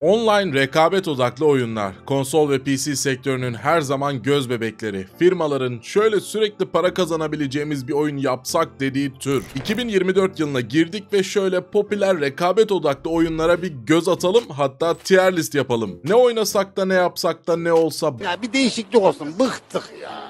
Online rekabet odaklı oyunlar, konsol ve PC sektörünün her zaman göz bebekleri, firmaların şöyle sürekli para kazanabileceğimiz bir oyun yapsak dediği tür. 2024 yılına girdik ve şöyle popüler rekabet odaklı oyunlara bir göz atalım hatta tier list yapalım. Ne oynasak da ne yapsak da ne olsa... Ya bir değişiklik olsun bıktık ya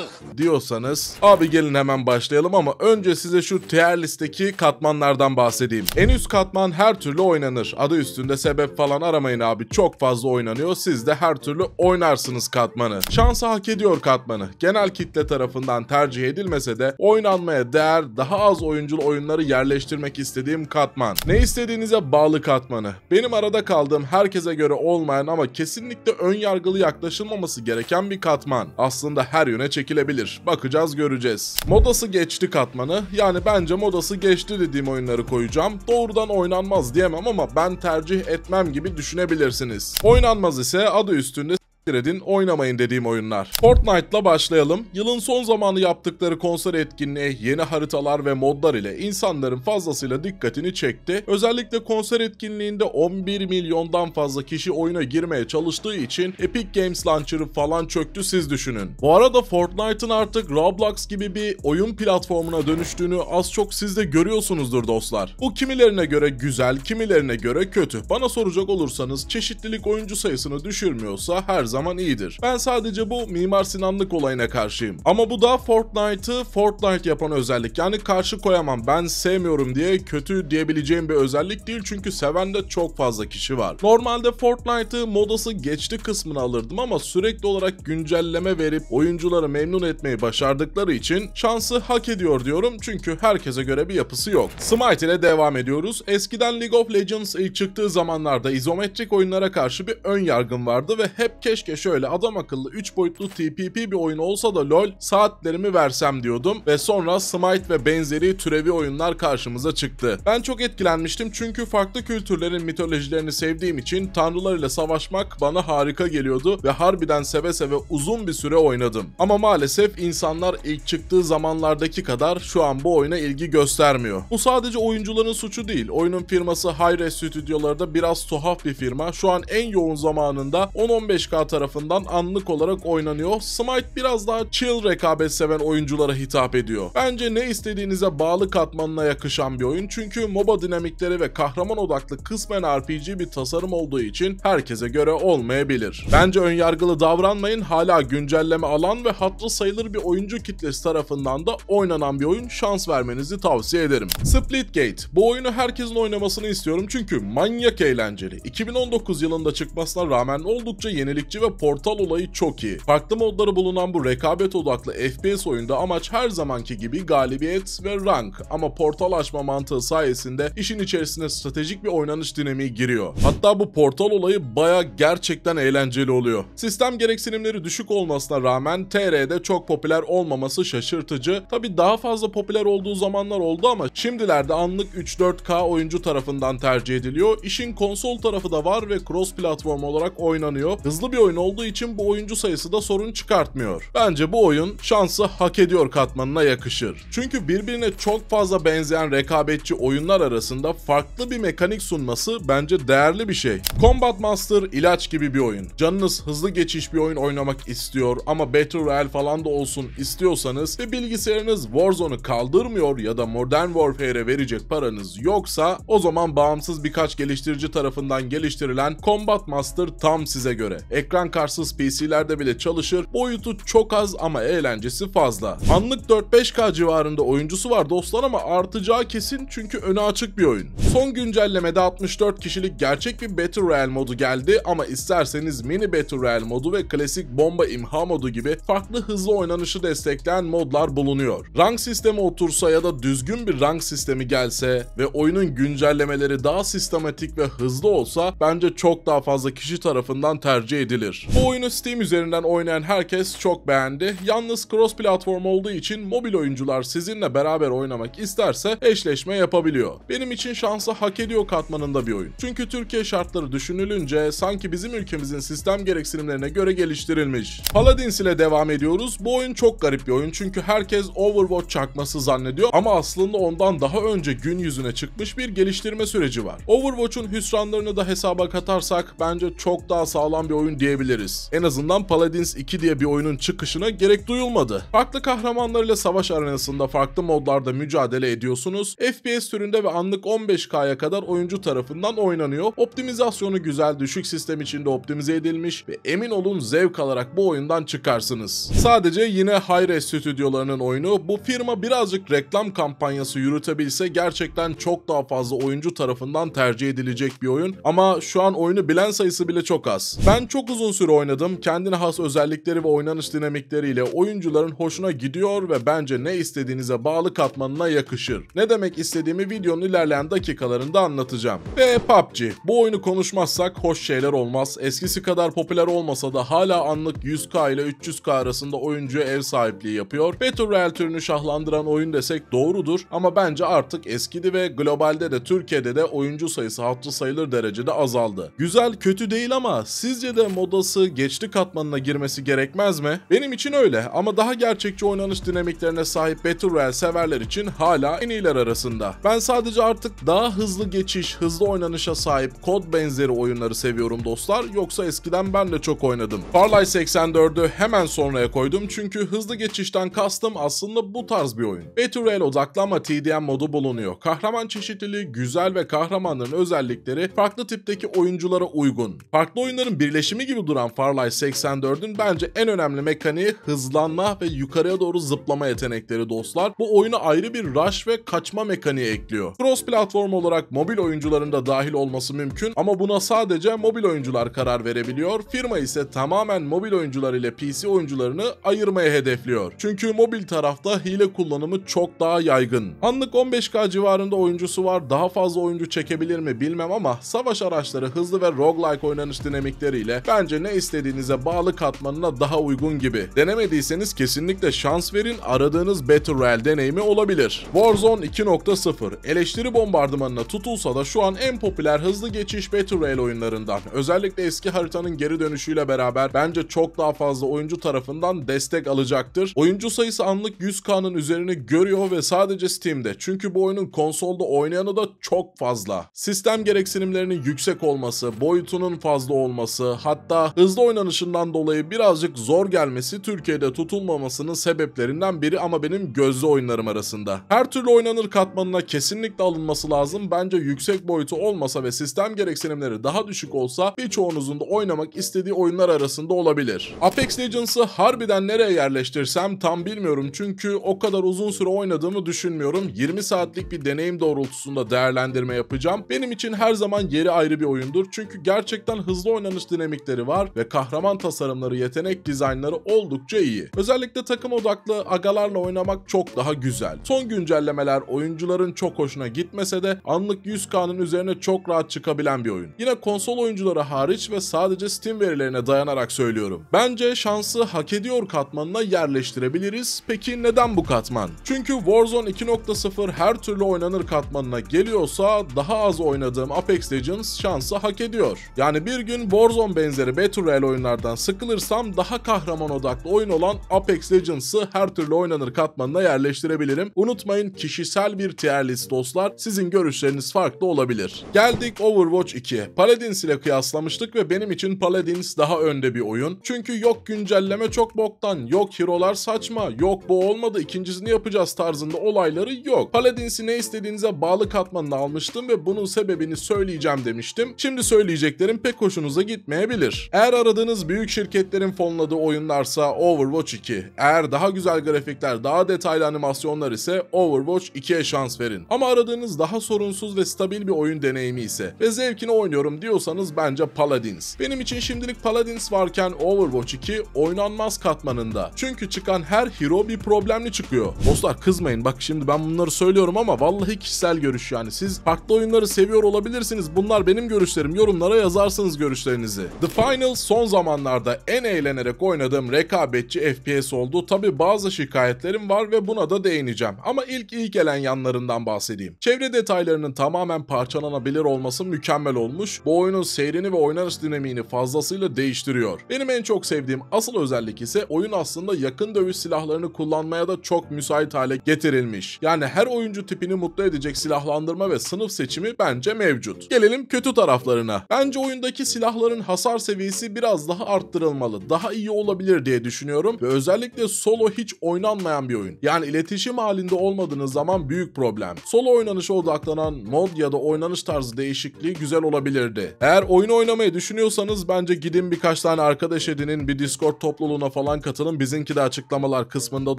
yaptık diyorsanız abi gelin hemen başlayalım ama önce size şu tier listeki katmanlardan bahsedeyim. En üst katman her türlü oynanır. Adı üstünde sebep falan aramayın abi çok fazla oynanıyor. Siz de her türlü oynarsınız katmanı. Şansı hak ediyor katmanı. Genel kitle tarafından tercih edilmese de oynanmaya değer daha az oyunculu oyunları yerleştirmek istediğim katman. Ne istediğinize bağlı katmanı. Benim arada kaldığım herkese göre olmayan ama kesinlikle ön yargılı yaklaşılmaması gereken bir katman. Aslında her yöne çekilir çekilebilir. Bakacağız göreceğiz. Modası geçti katmanı. Yani bence modası geçti dediğim oyunları koyacağım. Doğrudan oynanmaz diyemem ama ben tercih etmem gibi düşünebilirsiniz. Oynanmaz ise adı üstünde edin oynamayın dediğim oyunlar. Fortnite'la başlayalım. Yılın son zamanı yaptıkları konser etkinliği yeni haritalar ve modlar ile insanların fazlasıyla dikkatini çekti. Özellikle konser etkinliğinde 11 milyondan fazla kişi oyuna girmeye çalıştığı için Epic Games Launcher'ı falan çöktü siz düşünün. Bu arada Fortnite'ın artık Roblox gibi bir oyun platformuna dönüştüğünü az çok siz de görüyorsunuzdur dostlar. Bu kimilerine göre güzel, kimilerine göre kötü. Bana soracak olursanız çeşitlilik oyuncu sayısını düşürmüyorsa her zaman iyidir. Ben sadece bu Mimar Sinanlık olayına karşıyım. Ama bu da Fortnite'ı Fortnite yapan özellik. Yani karşı koyamam ben sevmiyorum diye kötü diyebileceğim bir özellik değil çünkü seven de çok fazla kişi var. Normalde Fortnite'ı modası geçti kısmını alırdım ama sürekli olarak güncelleme verip oyuncuları memnun etmeyi başardıkları için şansı hak ediyor diyorum çünkü herkese göre bir yapısı yok. Smite ile devam ediyoruz. Eskiden League of Legends ilk çıktığı zamanlarda izometrik oyunlara karşı bir ön yargım vardı ve hep keş keşke şöyle adam akıllı 3 boyutlu TPP bir oyun olsa da lol saatlerimi versem diyordum ve sonra Smite ve benzeri türevi oyunlar karşımıza çıktı. Ben çok etkilenmiştim çünkü farklı kültürlerin mitolojilerini sevdiğim için tanrılarıyla savaşmak bana harika geliyordu ve harbiden seve seve uzun bir süre oynadım. Ama maalesef insanlar ilk çıktığı zamanlardaki kadar şu an bu oyuna ilgi göstermiyor. Bu sadece oyuncuların suçu değil. Oyunun firması Hi-Res Stüdyoları da biraz tuhaf bir firma. Şu an en yoğun zamanında 10-15K tarafından anlık olarak oynanıyor. Smite biraz daha chill rekabet seven oyunculara hitap ediyor. Bence ne istediğinize bağlı katmanına yakışan bir oyun çünkü MOBA dinamikleri ve kahraman odaklı kısmen RPG bir tasarım olduğu için herkese göre olmayabilir. Bence önyargılı davranmayın hala güncelleme alan ve hatırı sayılır bir oyuncu kitlesi tarafından da oynanan bir oyun şans vermenizi tavsiye ederim. Splitgate. Bu oyunu herkesin oynamasını istiyorum çünkü manyak eğlenceli. 2019 yılında çıkmasına rağmen oldukça yenilikçi ve ve portal olayı çok iyi. Farklı modları bulunan bu rekabet odaklı FPS oyunda amaç her zamanki gibi galibiyet ve rank ama portal açma mantığı sayesinde işin içerisine stratejik bir oynanış dinamiği giriyor. Hatta bu portal olayı baya gerçekten eğlenceli oluyor. Sistem gereksinimleri düşük olmasına rağmen TR'de çok popüler olmaması şaşırtıcı. Tabi daha fazla popüler olduğu zamanlar oldu ama şimdilerde anlık 3-4K oyuncu tarafından tercih ediliyor. İşin konsol tarafı da var ve cross platform olarak oynanıyor. Hızlı bir oyun olduğu için bu oyuncu sayısı da sorun çıkartmıyor. Bence bu oyun şansı hak ediyor katmanına yakışır. Çünkü birbirine çok fazla benzeyen rekabetçi oyunlar arasında farklı bir mekanik sunması bence değerli bir şey. Combat Master ilaç gibi bir oyun. Canınız hızlı geçiş bir oyun oynamak istiyor ama Battle Royale falan da olsun istiyorsanız ve bilgisayarınız Warzone'u kaldırmıyor ya da Modern Warfare'e verecek paranız yoksa o zaman bağımsız birkaç geliştirici tarafından geliştirilen Combat Master tam size göre. Ekran ekran kartsız PC'lerde bile çalışır. Boyutu çok az ama eğlencesi fazla. Anlık 4-5K civarında oyuncusu var dostlar ama artacağı kesin çünkü öne açık bir oyun. Son güncellemede 64 kişilik gerçek bir Battle Royale modu geldi ama isterseniz mini Battle Royale modu ve klasik bomba imha modu gibi farklı hızlı oynanışı destekleyen modlar bulunuyor. Rank sistemi otursa ya da düzgün bir rank sistemi gelse ve oyunun güncellemeleri daha sistematik ve hızlı olsa bence çok daha fazla kişi tarafından tercih edilir olabilir. Bu oyunu Steam üzerinden oynayan herkes çok beğendi. Yalnız cross platform olduğu için mobil oyuncular sizinle beraber oynamak isterse eşleşme yapabiliyor. Benim için şansı hak ediyor katmanında bir oyun. Çünkü Türkiye şartları düşünülünce sanki bizim ülkemizin sistem gereksinimlerine göre geliştirilmiş. Paladins ile devam ediyoruz. Bu oyun çok garip bir oyun çünkü herkes Overwatch çakması zannediyor ama aslında ondan daha önce gün yüzüne çıkmış bir geliştirme süreci var. Overwatch'un hüsranlarını da hesaba katarsak bence çok daha sağlam bir oyun diye diyebiliriz. En azından Paladins 2 diye bir oyunun çıkışına gerek duyulmadı. Farklı kahramanlarıyla savaş arenasında farklı modlarda mücadele ediyorsunuz. FPS türünde ve anlık 15K'ya kadar oyuncu tarafından oynanıyor. Optimizasyonu güzel, düşük sistem içinde optimize edilmiş ve emin olun zevk alarak bu oyundan çıkarsınız. Sadece yine Hi-Res stüdyolarının oyunu bu firma birazcık reklam kampanyası yürütebilse gerçekten çok daha fazla oyuncu tarafından tercih edilecek bir oyun ama şu an oyunu bilen sayısı bile çok az. Ben çok uzun uzun süre oynadım. Kendine has özellikleri ve oynanış dinamikleriyle oyuncuların hoşuna gidiyor ve bence ne istediğinize bağlı katmanına yakışır. Ne demek istediğimi videonun ilerleyen dakikalarında anlatacağım. Ve PUBG. Bu oyunu konuşmazsak hoş şeyler olmaz. Eskisi kadar popüler olmasa da hala anlık 100k ile 300k arasında oyuncuya ev sahipliği yapıyor. Battle Royale türünü şahlandıran oyun desek doğrudur ama bence artık eskidi ve globalde de Türkiye'de de oyuncu sayısı hatırı sayılır derecede azaldı. Güzel kötü değil ama sizce de moda tablası geçti katmanına girmesi gerekmez mi? Benim için öyle ama daha gerçekçi oynanış dinamiklerine sahip Battle Royale severler için hala en iyiler arasında. Ben sadece artık daha hızlı geçiş, hızlı oynanışa sahip kod benzeri oyunları seviyorum dostlar yoksa eskiden ben de çok oynadım. Farlight 84'ü hemen sonraya koydum çünkü hızlı geçişten kastım aslında bu tarz bir oyun. Battle Royale odaklı ama TDM modu bulunuyor. Kahraman çeşitliliği güzel ve kahramanların özellikleri farklı tipteki oyunculara uygun. Farklı oyunların birleşimi gibi doğru duran Farlight 84'ün bence en önemli mekaniği hızlanma ve yukarıya doğru zıplama yetenekleri dostlar. Bu oyuna ayrı bir rush ve kaçma mekaniği ekliyor. Cross platform olarak mobil oyuncuların da dahil olması mümkün ama buna sadece mobil oyuncular karar verebiliyor. Firma ise tamamen mobil oyuncular ile PC oyuncularını ayırmaya hedefliyor. Çünkü mobil tarafta hile kullanımı çok daha yaygın. Anlık 15K civarında oyuncusu var. Daha fazla oyuncu çekebilir mi bilmem ama savaş araçları hızlı ve roguelike oynanış dinamikleriyle bence önce ne istediğinize bağlı katmanına daha uygun gibi. Denemediyseniz kesinlikle şans verin aradığınız Battle Royale deneyimi olabilir. Warzone 2.0 eleştiri bombardımanına tutulsa da şu an en popüler hızlı geçiş Battle Royale oyunlarından. Özellikle eski haritanın geri dönüşüyle beraber bence çok daha fazla oyuncu tarafından destek alacaktır. Oyuncu sayısı anlık 100K'nın üzerine görüyor ve sadece Steam'de. Çünkü bu oyunun konsolda oynayanı da çok fazla. Sistem gereksinimlerinin yüksek olması, boyutunun fazla olması, hatta hızlı oynanışından dolayı birazcık zor gelmesi Türkiye'de tutulmamasının sebeplerinden biri ama benim gözlü oyunlarım arasında. Her türlü oynanır katmanına kesinlikle alınması lazım. Bence yüksek boyutu olmasa ve sistem gereksinimleri daha düşük olsa birçoğunuzun da oynamak istediği oyunlar arasında olabilir. Apex Legends'ı harbiden nereye yerleştirsem tam bilmiyorum çünkü o kadar uzun süre oynadığımı düşünmüyorum. 20 saatlik bir deneyim doğrultusunda değerlendirme yapacağım. Benim için her zaman yeri ayrı bir oyundur çünkü gerçekten hızlı oynanış dinamikleri fikri var ve kahraman tasarımları, yetenek dizaynları oldukça iyi. Özellikle takım odaklı agalarla oynamak çok daha güzel. Son güncellemeler oyuncuların çok hoşuna gitmese de anlık 100K'nın üzerine çok rahat çıkabilen bir oyun. Yine konsol oyuncuları hariç ve sadece Steam verilerine dayanarak söylüyorum. Bence şansı hak ediyor katmanına yerleştirebiliriz. Peki neden bu katman? Çünkü Warzone 2.0 her türlü oynanır katmanına geliyorsa daha az oynadığım Apex Legends şansı hak ediyor. Yani bir gün Warzone benzeri türlü Battle Royale oyunlardan sıkılırsam daha kahraman odaklı oyun olan Apex Legends'ı her türlü oynanır katmanına yerleştirebilirim. Unutmayın kişisel bir tier list dostlar. Sizin görüşleriniz farklı olabilir. Geldik Overwatch 2. Paladins ile kıyaslamıştık ve benim için Paladins daha önde bir oyun. Çünkü yok güncelleme çok boktan, yok hero'lar saçma, yok bu olmadı ikincisini yapacağız tarzında olayları yok. Paladins'i ne istediğinize bağlı katmanını almıştım ve bunun sebebini söyleyeceğim demiştim. Şimdi söyleyeceklerim pek hoşunuza gitmeyebilir. Eğer aradığınız büyük şirketlerin fonladığı oyunlarsa Overwatch 2. Eğer daha güzel grafikler, daha detaylı animasyonlar ise Overwatch 2'ye şans verin. Ama aradığınız daha sorunsuz ve stabil bir oyun deneyimi ise ve zevkini oynuyorum diyorsanız bence Paladins. Benim için şimdilik Paladins varken Overwatch 2 oynanmaz katmanında. Çünkü çıkan her hero bir problemli çıkıyor. Dostlar kızmayın bak şimdi ben bunları söylüyorum ama vallahi kişisel görüş yani. Siz farklı oyunları seviyor olabilirsiniz. Bunlar benim görüşlerim. Yorumlara yazarsınız görüşlerinizi. The Final Final son zamanlarda en eğlenerek oynadığım rekabetçi FPS oldu. Tabi bazı şikayetlerim var ve buna da değineceğim. Ama ilk iyi gelen yanlarından bahsedeyim. Çevre detaylarının tamamen parçalanabilir olması mükemmel olmuş. Bu oyunun seyrini ve oynanış dinamiğini fazlasıyla değiştiriyor. Benim en çok sevdiğim asıl özellik ise oyun aslında yakın dövüş silahlarını kullanmaya da çok müsait hale getirilmiş. Yani her oyuncu tipini mutlu edecek silahlandırma ve sınıf seçimi bence mevcut. Gelelim kötü taraflarına. Bence oyundaki silahların hasar seviyesi seviyesi biraz daha arttırılmalı. Daha iyi olabilir diye düşünüyorum ve özellikle solo hiç oynanmayan bir oyun. Yani iletişim halinde olmadığınız zaman büyük problem. Solo oynanışa odaklanan mod ya da oynanış tarzı değişikliği güzel olabilirdi. Eğer oyun oynamayı düşünüyorsanız bence gidin birkaç tane arkadaş edinin bir Discord topluluğuna falan katılın. Bizimki de açıklamalar kısmında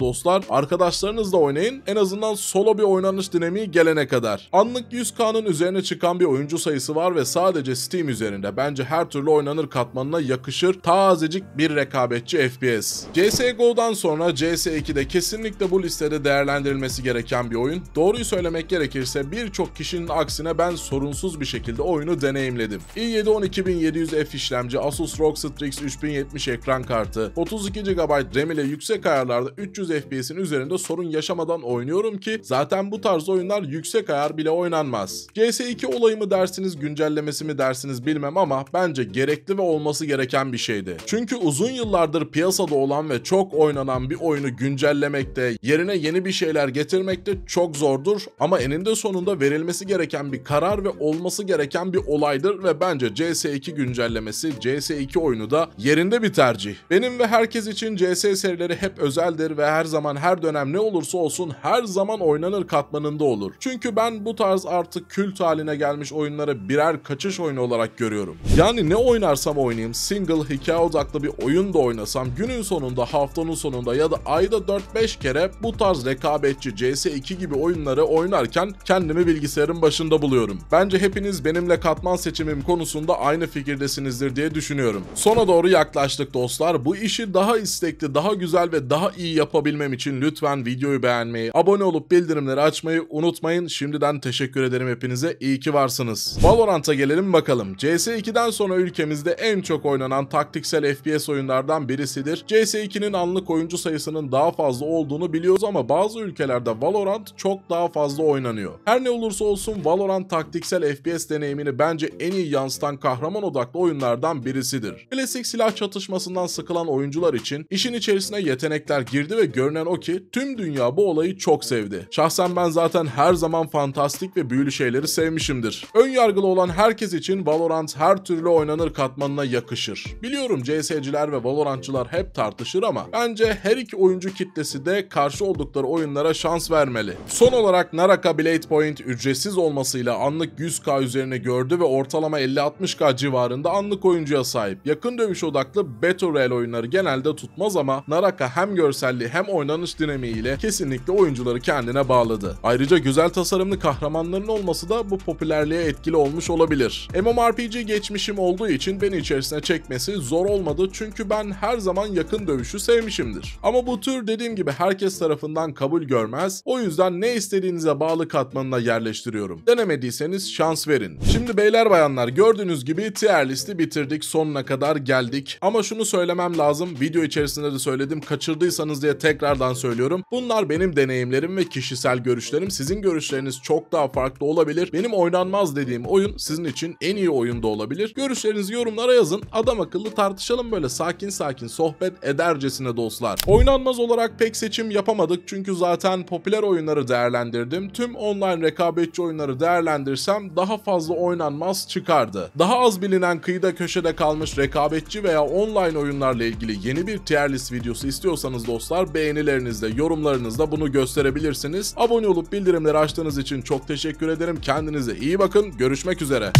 dostlar. Arkadaşlarınızla oynayın. En azından solo bir oynanış dinamiği gelene kadar. Anlık 100K'nın üzerine çıkan bir oyuncu sayısı var ve sadece Steam üzerinde. Bence her türlü oynanır katma katmanına yakışır tazecik bir rekabetçi FPS. CSGO'dan sonra CS2'de kesinlikle bu listede değerlendirilmesi gereken bir oyun. Doğruyu söylemek gerekirse birçok kişinin aksine ben sorunsuz bir şekilde oyunu deneyimledim. i7 12700F işlemci, Asus ROG Strix 3070 ekran kartı, 32 GB RAM ile yüksek ayarlarda 300 FPS'in üzerinde sorun yaşamadan oynuyorum ki zaten bu tarz oyunlar yüksek ayar bile oynanmaz. CS2 olayı mı dersiniz, güncellemesi mi dersiniz bilmem ama bence gerekli ve olmalı olması gereken bir şeydi. Çünkü uzun yıllardır piyasada olan ve çok oynanan bir oyunu güncellemekte, yerine yeni bir şeyler getirmekte çok zordur ama eninde sonunda verilmesi gereken bir karar ve olması gereken bir olaydır ve bence CS2 güncellemesi, CS2 oyunu da yerinde bir tercih. Benim ve herkes için CS serileri hep özeldir ve her zaman her dönem ne olursa olsun her zaman oynanır katmanında olur. Çünkü ben bu tarz artık kült haline gelmiş oyunları birer kaçış oyunu olarak görüyorum. Yani ne oynarsam oynayayım oynayayım, single hikaye odaklı bir oyun da oynasam günün sonunda, haftanın sonunda ya da ayda 4-5 kere bu tarz rekabetçi CS2 gibi oyunları oynarken kendimi bilgisayarın başında buluyorum. Bence hepiniz benimle katman seçimim konusunda aynı fikirdesinizdir diye düşünüyorum. Sona doğru yaklaştık dostlar. Bu işi daha istekli, daha güzel ve daha iyi yapabilmem için lütfen videoyu beğenmeyi, abone olup bildirimleri açmayı unutmayın. Şimdiden teşekkür ederim hepinize. İyi ki varsınız. Valorant'a gelelim bakalım. CS2'den sonra ülkemizde en en çok oynanan taktiksel FPS oyunlardan birisidir. CS2'nin anlık oyuncu sayısının daha fazla olduğunu biliyoruz ama bazı ülkelerde Valorant çok daha fazla oynanıyor. Her ne olursa olsun Valorant taktiksel FPS deneyimini bence en iyi yansıtan kahraman odaklı oyunlardan birisidir. Klasik silah çatışmasından sıkılan oyuncular için işin içerisine yetenekler girdi ve görünen o ki tüm dünya bu olayı çok sevdi. Şahsen ben zaten her zaman fantastik ve büyülü şeyleri sevmişimdir. Ön yargılı olan herkes için Valorant her türlü oynanır katmanına yakışır. Biliyorum CS'ciler ve Valorantçılar hep tartışır ama bence her iki oyuncu kitlesi de karşı oldukları oyunlara şans vermeli. Son olarak Naraka Blade Point ücretsiz olmasıyla anlık 100k üzerine gördü ve ortalama 50-60k civarında anlık oyuncuya sahip. Yakın dövüş odaklı Battle Royale oyunları genelde tutmaz ama Naraka hem görselliği hem oynanış dinamiğiyle kesinlikle oyuncuları kendine bağladı. Ayrıca güzel tasarımlı kahramanların olması da bu popülerliğe etkili olmuş olabilir. MMORPG geçmişim olduğu için beni içeri içerisine çekmesi zor olmadı çünkü ben her zaman yakın dövüşü sevmişimdir. Ama bu tür dediğim gibi herkes tarafından kabul görmez. O yüzden ne istediğinize bağlı katmanına yerleştiriyorum. Denemediyseniz şans verin. Şimdi beyler bayanlar gördüğünüz gibi tier listi bitirdik. Sonuna kadar geldik. Ama şunu söylemem lazım. Video içerisinde de söyledim. Kaçırdıysanız diye tekrardan söylüyorum. Bunlar benim deneyimlerim ve kişisel görüşlerim. Sizin görüşleriniz çok daha farklı olabilir. Benim oynanmaz dediğim oyun sizin için en iyi oyunda olabilir. Görüşlerinizi yorumlara yazın yazın adam akıllı tartışalım böyle sakin sakin sohbet edercesine dostlar. Oynanmaz olarak pek seçim yapamadık çünkü zaten popüler oyunları değerlendirdim. Tüm online rekabetçi oyunları değerlendirsem daha fazla oynanmaz çıkardı. Daha az bilinen kıyıda köşede kalmış rekabetçi veya online oyunlarla ilgili yeni bir tier list videosu istiyorsanız dostlar beğenilerinizle yorumlarınızla bunu gösterebilirsiniz. Abone olup bildirimleri açtığınız için çok teşekkür ederim. Kendinize iyi bakın. Görüşmek üzere.